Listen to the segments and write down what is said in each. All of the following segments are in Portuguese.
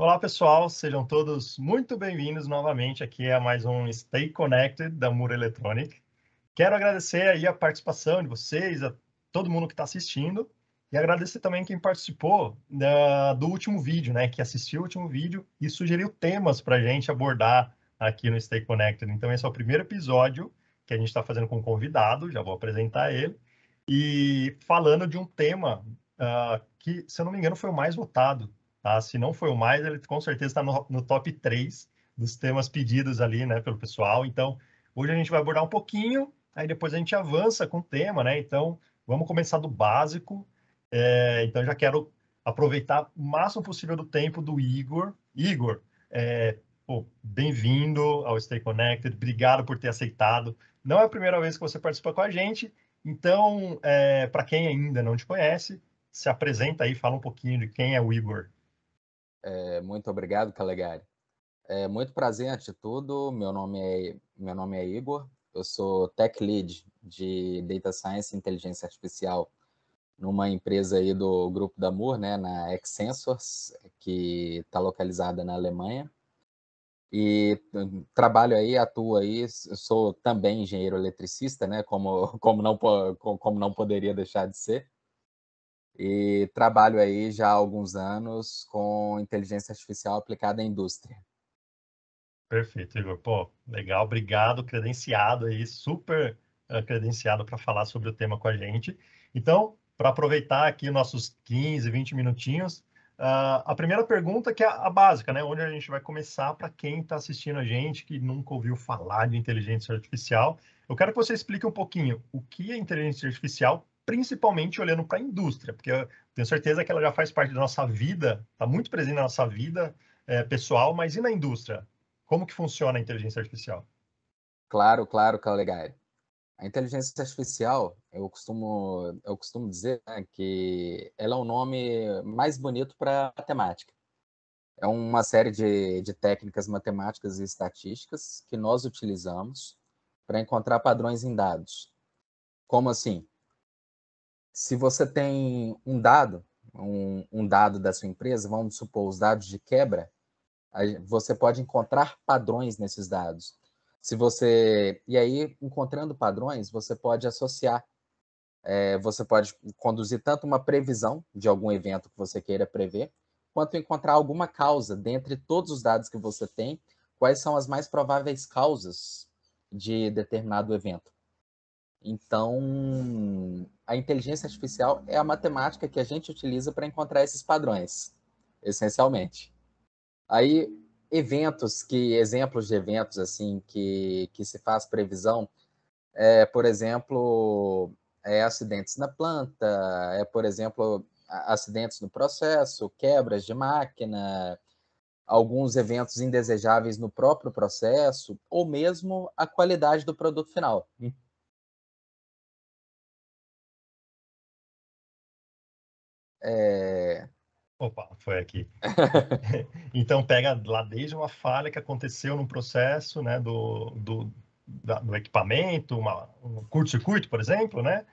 Olá, pessoal, sejam todos muito bem-vindos novamente aqui a mais um Stay Connected da Mura Electronic. Quero agradecer aí a participação de vocês, a todo mundo que está assistindo, e agradecer também quem participou né, do último vídeo, né, que assistiu o último vídeo e sugeriu temas para a gente abordar aqui no Stay Connected. Então, esse é o primeiro episódio que a gente está fazendo com um convidado, já vou apresentar ele, e falando de um tema uh, que, se eu não me engano, foi o mais votado Tá? Se não foi o mais, ele com certeza está no, no top 3 dos temas pedidos ali, né, pelo pessoal. Então, hoje a gente vai abordar um pouquinho, aí depois a gente avança com o tema, né? Então, vamos começar do básico. É, então, já quero aproveitar o máximo possível do tempo do Igor. Igor, é, bem-vindo ao Stay Connected, obrigado por ter aceitado. Não é a primeira vez que você participa com a gente, então, é, para quem ainda não te conhece, se apresenta aí, fala um pouquinho de quem é o Igor. É, muito obrigado, Calegari. É muito prazer antes de tudo. Meu nome é, meu nome é Igor. Eu sou Tech Lead de Data Science e Inteligência Artificial numa empresa aí do grupo da Moore, né, na Exensors, que está localizada na Alemanha. E hum, trabalho aí, atuo aí, sou também engenheiro eletricista, né, como, como, não, como não poderia deixar de ser e trabalho aí já há alguns anos com inteligência artificial aplicada à indústria. Perfeito, Igor. Pô, legal, obrigado, credenciado aí, super eh, credenciado para falar sobre o tema com a gente. Então, para aproveitar aqui nossos 15, 20 minutinhos, uh, a primeira pergunta que é a, básica, né? Onde a gente vai começar para quem está assistindo a gente que nunca ouviu falar de inteligência artificial. Eu quero que você explique um pouquinho o que a é inteligência artificial principalmente olhando para a indústria, porque eu tenho certeza que ela já faz parte da nossa vida, está muito presente na nossa vida é, pessoal, mas e na indústria? Como que funciona a inteligência artificial? Claro, claro, Calegari. A inteligência artificial, eu costumo, eu costumo dizer né, que ela é o nome mais bonito para matemática. É uma série de, de técnicas matemáticas e estatísticas que nós utilizamos para encontrar padrões em dados. Como assim? se você tem um dado, um, um, dado da sua empresa, vamos supor os dados de quebra, você pode encontrar padrões nesses dados. Se você e aí encontrando padrões, você pode associar, é, você pode conduzir tanto uma previsão de algum evento que você queira prever, quanto encontrar alguma causa dentre todos os dados que você tem, quais são as mais prováveis causas de determinado evento. Então, a inteligência artificial é a matemática que a gente utiliza para encontrar esses padrões, essencialmente. Aí, eventos que, exemplos de eventos, assim, que, que se faz previsão, é, por exemplo, é acidentes na planta, é, por exemplo, acidentes no processo, quebras de máquina, alguns eventos indesejáveis no próprio processo, ou mesmo a qualidade do produto final. É... Opa, foi aqui. então pega lá desde uma falha que aconteceu no processo né, do, do, da, do equipamento, uma, um curto-circuito, por exemplo, né?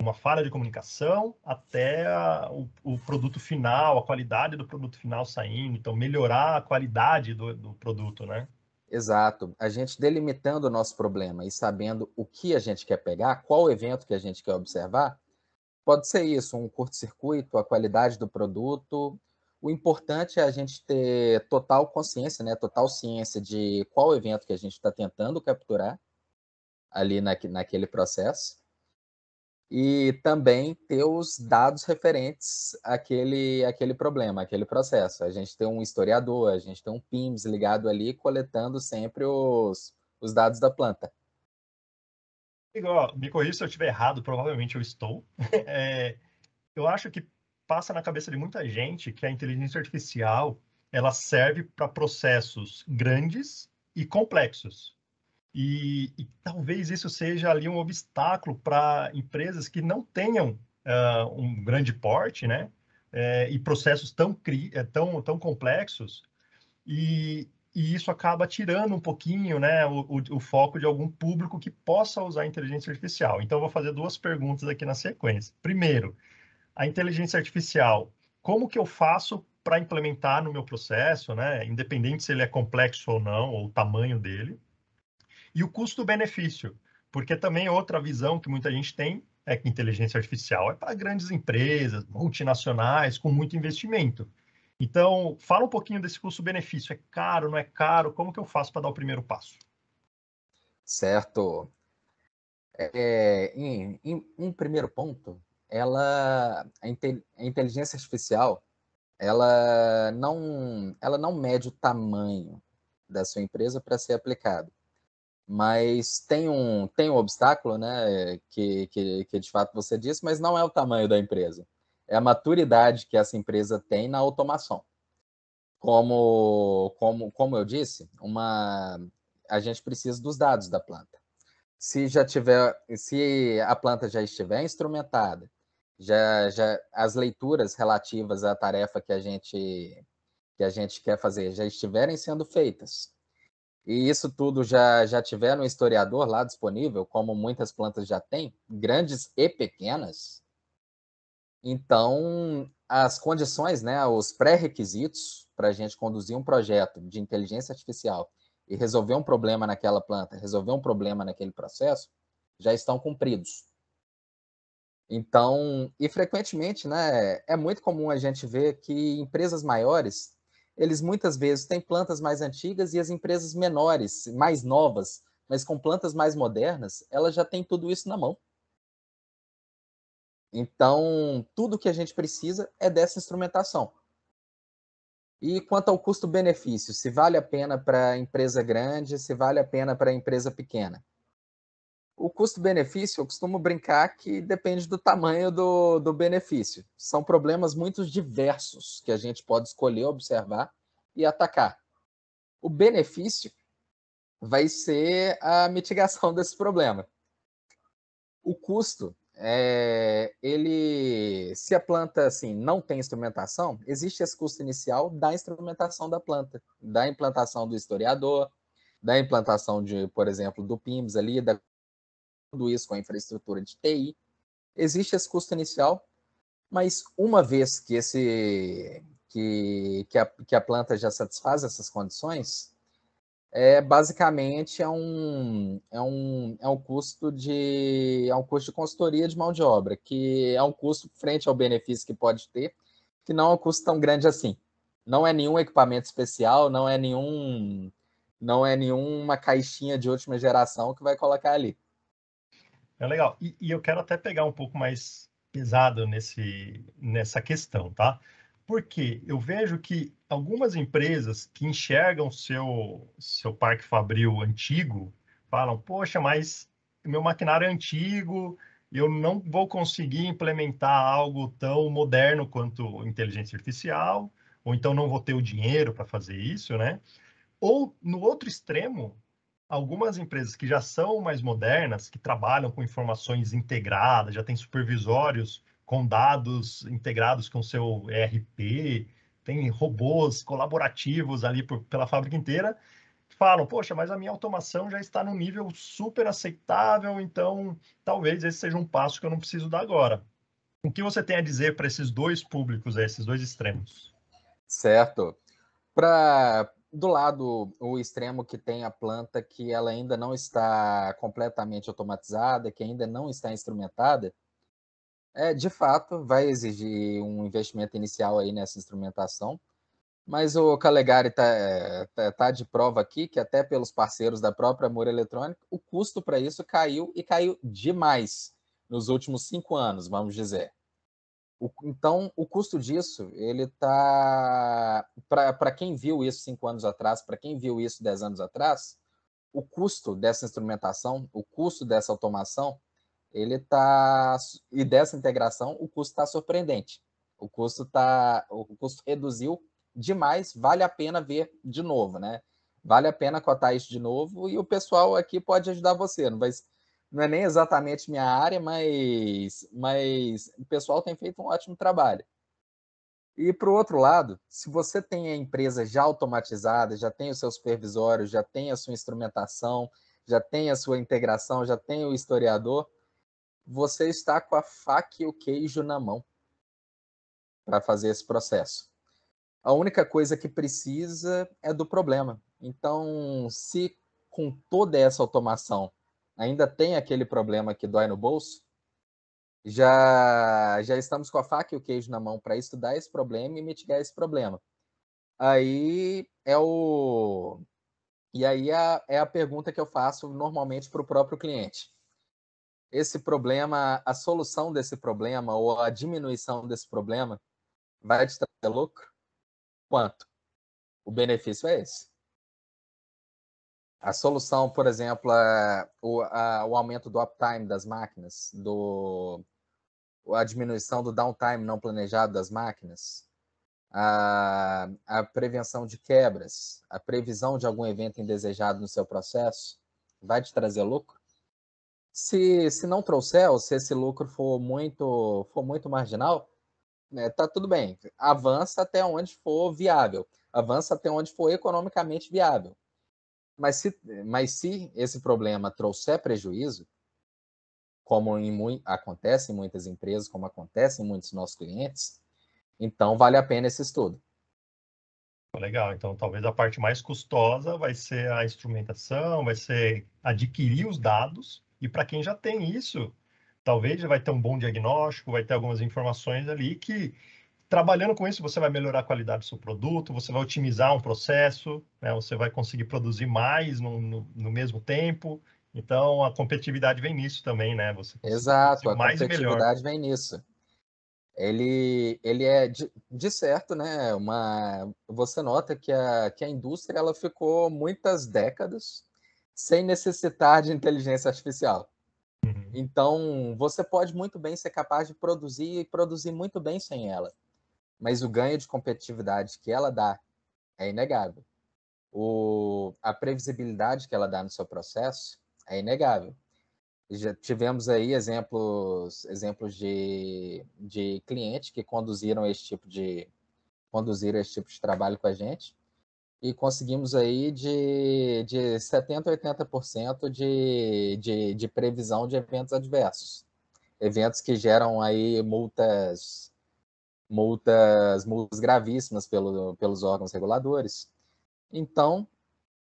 uma falha de comunicação até a, o, o, produto final, a qualidade do produto final saindo, então melhorar a qualidade do, do produto, né? Exato. A gente delimitando o nosso problema e sabendo o que a gente quer pegar, qual evento que a gente quer observar, Pode ser isso, um curto-circuito, a qualidade do produto. O importante é a gente ter total consciência, né? total ciência de qual evento que a gente está tentando capturar ali na, naquele processo. E também ter os dados referentes àquele, àquele problema, àquele processo. A gente tem um historiador, a gente tem um PIMS ligado ali, coletando sempre os, os dados da planta me corrija se eu estiver errado, provavelmente eu estou. É, eu acho que passa na cabeça de muita gente que a inteligência artificial ela serve para processos grandes e complexos. E, e, talvez isso seja ali um obstáculo para empresas que não tenham uh, um grande porte, né? É, e processos tão, é, tão, tão complexos. E, e isso acaba tirando um pouquinho né, o, o, o, foco de algum público que possa usar inteligência artificial. Então, eu vou fazer duas perguntas aqui na sequência. Primeiro, a inteligência artificial, como que eu faço para implementar no meu processo, né, independente se ele é complexo ou não, ou o tamanho dele? E o custo-benefício, porque também outra visão que muita gente tem é que inteligência artificial é para grandes empresas, multinacionais, com muito investimento. Então, fala um pouquinho desse custo-benefício. É caro, não é caro? Como que eu faço para dar o primeiro passo? Certo. É, em, em, um primeiro ponto, ela a, a inteligência artificial ela não ela não mede o tamanho da sua empresa para ser aplicado mas tem um tem um obstáculo né que, que, que de fato você disse mas não é o tamanho da empresa é a maturidade que essa empresa tem na automação. Como, como, como eu disse, uma, a gente precisa dos dados da planta. Se já tiver, se a planta já estiver instrumentada, já, já as leituras relativas à tarefa que a gente que a gente quer fazer já estiverem sendo feitas. E isso tudo já já tiver no historiador lá disponível, como muitas plantas já têm, grandes e pequenas, então, as condições, né, os pré-requisitos para a gente conduzir um projeto de inteligência artificial e resolver um problema naquela planta, resolver um problema naquele processo, já estão cumpridos. Então, e frequentemente, né, é muito comum a gente ver que empresas maiores, eles muitas vezes têm plantas mais antigas e as empresas menores, mais novas, mas com plantas mais modernas, elas já têm tudo isso na mão. Então, tudo que a gente precisa é dessa instrumentação. E quanto ao custo-benefício, se vale a pena para empresa grande, se vale a pena para empresa pequena? O custo-benefício, eu costumo brincar que depende do tamanho do, do benefício. São problemas muito diversos que a gente pode escolher, observar e atacar. O benefício vai ser a mitigação desse problema. O custo é, ele, se a planta assim não tem instrumentação, existe esse custo inicial da instrumentação da planta, da implantação do historiador, da implantação de, por exemplo, do PIMS ali, da, tudo isso com a infraestrutura de TI. Existe esse custo inicial, mas uma vez que esse que, que, a, que a planta já satisfaz essas condições, é basicamente é um, é um, é um custo de é um custo de consultoria de mão de obra, que é um custo frente ao benefício que pode ter, que não é um custo tão grande assim. Não é nenhum equipamento especial, não é nenhum não é nenhuma caixinha de última geração que vai colocar ali. É legal. E, e eu quero até pegar um pouco mais pesado nesse, nessa questão, tá? porque eu vejo que algumas empresas que enxergam seu, seu parque fabril antigo falam, poxa, mas meu maquinário é antigo, eu não vou conseguir implementar algo tão moderno quanto inteligência artificial, ou então não vou ter o dinheiro para fazer isso, né? Ou, no outro extremo, algumas empresas que já são mais modernas, que trabalham com informações integradas, já têm supervisórios com dados integrados com seu ERP, tem robôs colaborativos ali por, pela fábrica inteira, falam, poxa, mas a minha automação já está num nível super aceitável, então talvez esse seja um passo que eu não preciso dar agora. O que você tem a dizer para esses dois públicos, esses dois extremos? Certo. Para do lado o extremo que tem a planta que ela ainda não está completamente automatizada, que ainda não está instrumentada, é, de fato, vai exigir um investimento inicial aí nessa instrumentação. Mas o Calegari está eh, tá, tá, de prova aqui que até pelos parceiros da própria Moura Eletrônica, o custo para isso caiu e caiu demais nos últimos cinco anos, vamos dizer. O, então, o custo disso, ele tá para quem viu isso cinco anos atrás, para quem viu isso dez anos atrás, o custo dessa instrumentação, o custo dessa automação ele tá e dessa integração o custo está surpreendente. O custo tá, o custo reduziu demais, vale a pena ver de novo, né? Vale a pena cotar isso de novo e o pessoal aqui pode ajudar você, não vai não é nem exatamente minha área, mas mas o pessoal tem feito um ótimo trabalho. E para o outro lado, se você tem a empresa já automatizada, já tem o seu supervisório, já tem a sua instrumentação, já tem a sua integração, já tem o historiador, você está com a faca e o queijo na mão para fazer esse processo. A única coisa que precisa é do problema. Então, se com toda essa automação ainda tem aquele problema que dói no bolso, já já estamos com a faca e o queijo na mão para estudar esse problema e mitigar esse problema. Aí é o e aí a, é, é a pergunta que eu faço normalmente para o próprio cliente esse problema, a solução desse problema ou a diminuição desse problema vai te trazer lucro? Quanto? O benefício é esse. A solução, por exemplo, a, é o, a, o aumento do uptime das máquinas, do, a diminuição do downtime não planejado das máquinas, a, a prevenção de quebras, a previsão de algum evento indesejado no seu processo, vai te trazer lucro? se, se não trouxer, ou se esse lucro for muito, for muito marginal, né, tá tudo bem. Avança até onde for viável. Avança até onde for economicamente viável. Mas se, mas se esse problema trouxer prejuízo, como em, acontece em muitas empresas, como acontece em muitos nossos clientes, então vale a pena esse estudo. Legal, então talvez a parte mais custosa vai ser a instrumentação, vai ser adquirir os dados e para quem já tem isso, talvez já vai ter um bom diagnóstico, vai ter algumas informações ali que, trabalhando com isso, você vai melhorar a qualidade do seu produto, você vai otimizar um processo, né? você vai conseguir produzir mais no, no, no mesmo tempo. Então, a competitividade vem nisso também, né? Você Exato, a competitividade vem nisso. Ele, ele é, de, de, certo, né, uma, você nota que a, que a indústria ela ficou muitas décadas sem necessitar de inteligência artificial. Uhum. Então, você pode muito bem ser capaz de produzir e produzir muito bem sem ela. Mas o ganho de competitividade que ela dá é inegável. O, a previsibilidade que ela dá no seu processo é inegável. Já tivemos aí exemplos, exemplos de, de clientes que conduziram esse tipo de conduziram esse tipo de trabalho com a gente e conseguimos aí de, de 70% a 80% de, de, de previsão de eventos adversos. Eventos que geram aí multas, multas, multas gravíssimas pelo, pelos órgãos reguladores. Então,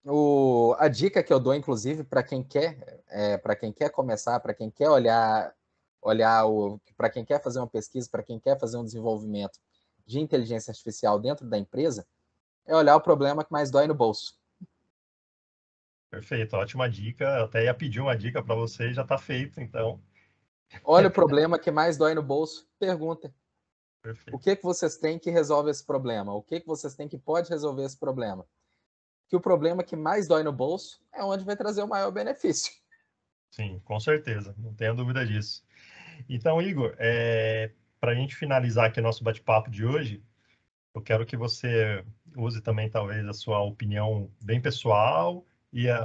o, a dica que eu dou, inclusive, para quem quer, é, para quem quer começar, para quem quer olhar, olhar para quem quer fazer uma pesquisa, para quem quer fazer um desenvolvimento de inteligência artificial dentro da empresa, é olhar o problema que mais dói no bolso. Perfeito, ótima dica. Até ia pedir uma dica para você, já está feito, então. Olha o problema que mais dói no bolso, pergunta. Perfeito. O que que vocês têm que resolve esse problema? O que que vocês têm que pode resolver esse problema? Que o problema que mais dói no bolso é onde vai trazer o maior benefício. Sim, com certeza, não tenho dúvida disso. Então, Igor, é... para a gente finalizar aqui nosso bate-papo de hoje, eu quero que você use também talvez a sua opinião bem pessoal e a,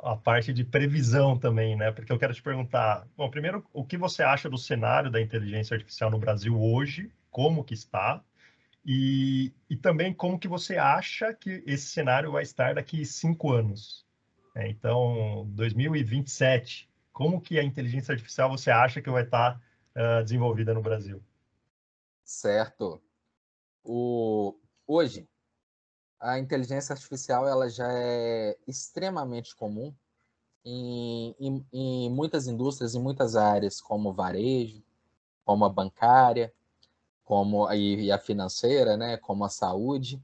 a, parte de previsão também, né? Porque eu quero te perguntar, bom, primeiro, o que você acha do cenário da inteligência artificial no Brasil hoje, como que está, e, e também como que você acha que esse cenário vai estar daqui cinco anos? Né? Então, 2027, como que a inteligência artificial você acha que vai estar uh, desenvolvida no Brasil? Certo. O... Hoje, a inteligência artificial ela já é extremamente comum em, em, em muitas indústrias, em muitas áreas, como varejo, como a bancária, como a, e a financeira, né, como a saúde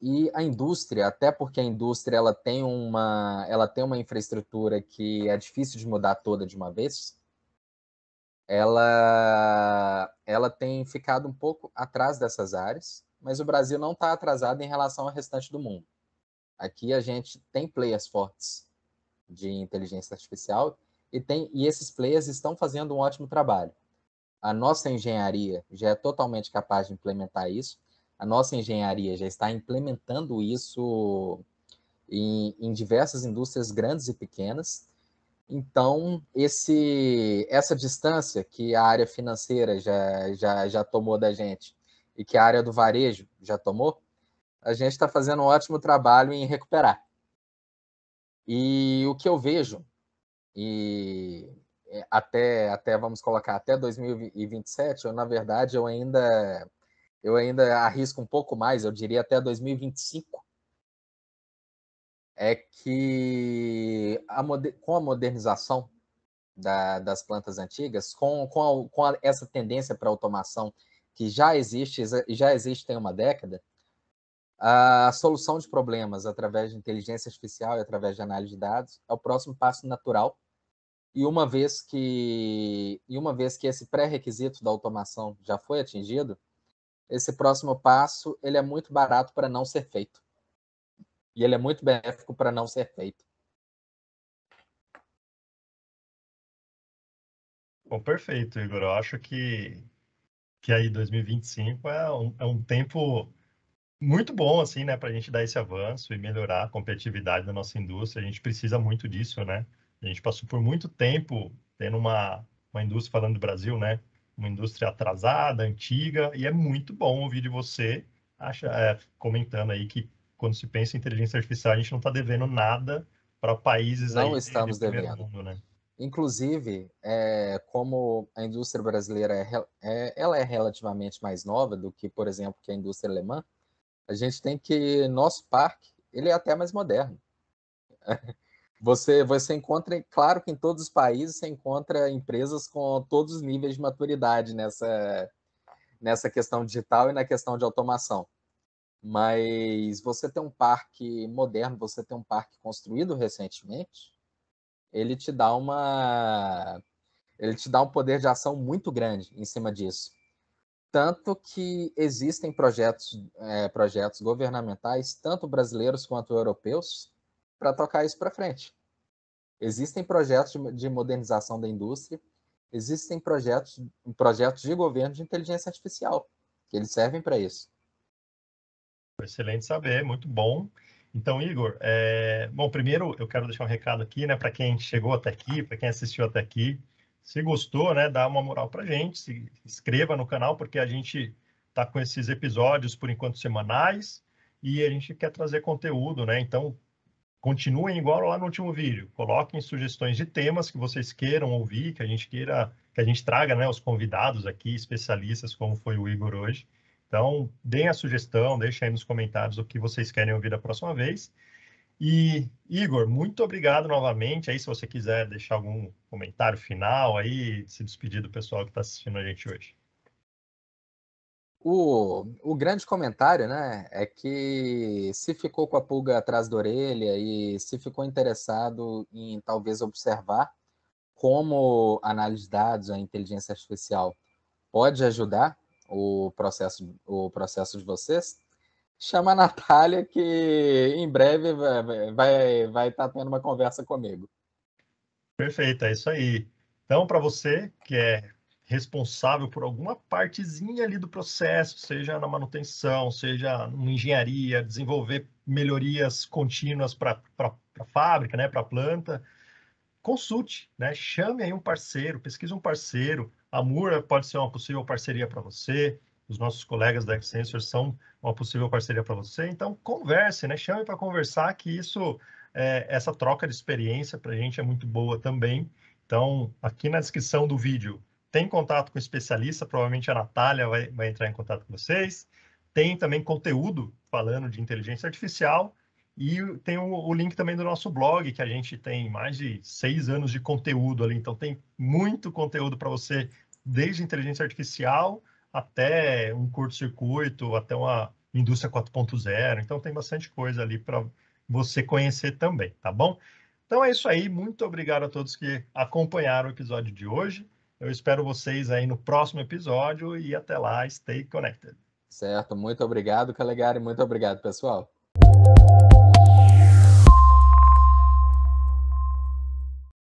e a indústria, até porque a indústria ela tem uma, ela tem uma infraestrutura que é difícil de mudar toda de uma vez. Ela, ela tem ficado um pouco atrás dessas áreas mas o Brasil não está atrasado em relação ao restante do mundo. Aqui a gente tem players fortes de inteligência artificial e, tem, e esses players estão fazendo um ótimo trabalho. A nossa engenharia já é totalmente capaz de implementar isso. A nossa engenharia já está implementando isso em, em diversas indústrias grandes e pequenas. Então, esse, essa distância que a área financeira já, já, já tomou da gente e que a área do varejo já tomou, a gente está fazendo um ótimo trabalho em recuperar. E o que eu vejo, e é, até, até vamos colocar, até 2027, eu, na verdade, eu ainda, eu ainda arrisco um pouco mais, eu diria até 2025, é que a, com a modernização da, das plantas antigas, com, com, a, com a, essa tendência para automação que já existe e já existe tem uma década, a solução de problemas através de inteligência artificial e através de análise de dados é o próximo passo natural. E uma vez que, e uma vez que esse pré-requisito da automação já foi atingido, esse próximo passo ele é muito barato para não ser feito. E ele é muito benéfico para não ser feito. Bom, perfeito, Igor. Eu acho que que aí 2025 é um, é um tempo muito bom, assim, né, para a gente dar esse avanço e melhorar a competitividade da nossa indústria. A gente precisa muito disso, né? A gente passou por muito tempo tendo uma, uma indústria, falando do Brasil, né? Uma indústria atrasada, antiga, e é muito bom ouvir de você acha, é, comentando aí que quando se pensa em inteligência artificial, a gente não está devendo nada para países não aí, estamos devendo. Mundo, né? Inclusive, é, como a indústria brasileira é, é, ela é relativamente mais nova do que, por exemplo, que a indústria alemã, a gente tem que nosso parque ele é até mais moderno. Você você encontra, claro que em todos os países você encontra empresas com todos os níveis de maturidade nessa nessa questão digital e na questão de automação. Mas você tem um parque moderno, você tem um parque construído recentemente, ele te dá uma ele te dá um poder de ação muito grande em cima disso. Tanto que existem projetos, é, projetos governamentais, tanto brasileiros quanto europeus, para tocar isso para frente. Existem projetos de modernização da indústria, existem projetos, projetos de governo de inteligência artificial, que eles servem para isso. Excelente saber, muito bom. Então, Igor, é... bom, primeiro eu quero deixar um recado aqui, né, para quem chegou até aqui, para quem assistiu até aqui. Se gostou, né, dá uma moral para gente, se inscreva no canal, porque a gente está com esses episódios, por enquanto, semanais, e a gente quer trazer conteúdo, né? Então, continuem igual lá no último vídeo. Coloquem sugestões de temas que vocês queiram ouvir, que a gente queira, que a gente traga, né, os convidados aqui, especialistas, como foi o Igor hoje. Então, deem a sugestão, deixem aí nos comentários o que vocês querem ouvir da próxima vez. E, Igor, muito obrigado novamente. Aí, se você quiser deixar algum comentário final aí, se despedir do pessoal que está assistindo a gente hoje. O, o grande comentário, né, é que se ficou com a pulga atrás da orelha e se ficou interessado em talvez observar como a análise de dados, a inteligência artificial pode ajudar o processo, o processo de vocês. Chama a Natália, que em breve vai estar vai, vai tá tendo uma conversa comigo. Perfeito, é isso aí. Então, para você que é responsável por alguma partezinha ali do processo, seja na manutenção, seja na engenharia, desenvolver melhorias contínuas para a fábrica, né, para a planta, consulte, né, chame aí um parceiro, pesquise um parceiro, a Mura pode ser uma possível parceria para você, os nossos colegas da Accenture são uma possível parceria para você. Então, converse, né? chame para conversar, que isso, é, essa troca de experiência para a gente é muito boa também. Então, aqui na descrição do vídeo, tem contato com especialista, provavelmente a Natália vai, vai entrar em contato com vocês. Tem também conteúdo falando de inteligência artificial. E tem o, o, link também do nosso blog, que a gente tem mais de seis anos de conteúdo ali. Então, tem muito conteúdo para você, desde inteligência artificial até um curto-circuito, até uma indústria 4.0. Então, tem bastante coisa ali para você conhecer também, tá bom? Então, é isso aí. Muito obrigado a todos que acompanharam o episódio de hoje. Eu espero vocês aí no próximo episódio e até lá, stay connected. Certo, muito obrigado, Calegari. Muito obrigado, pessoal.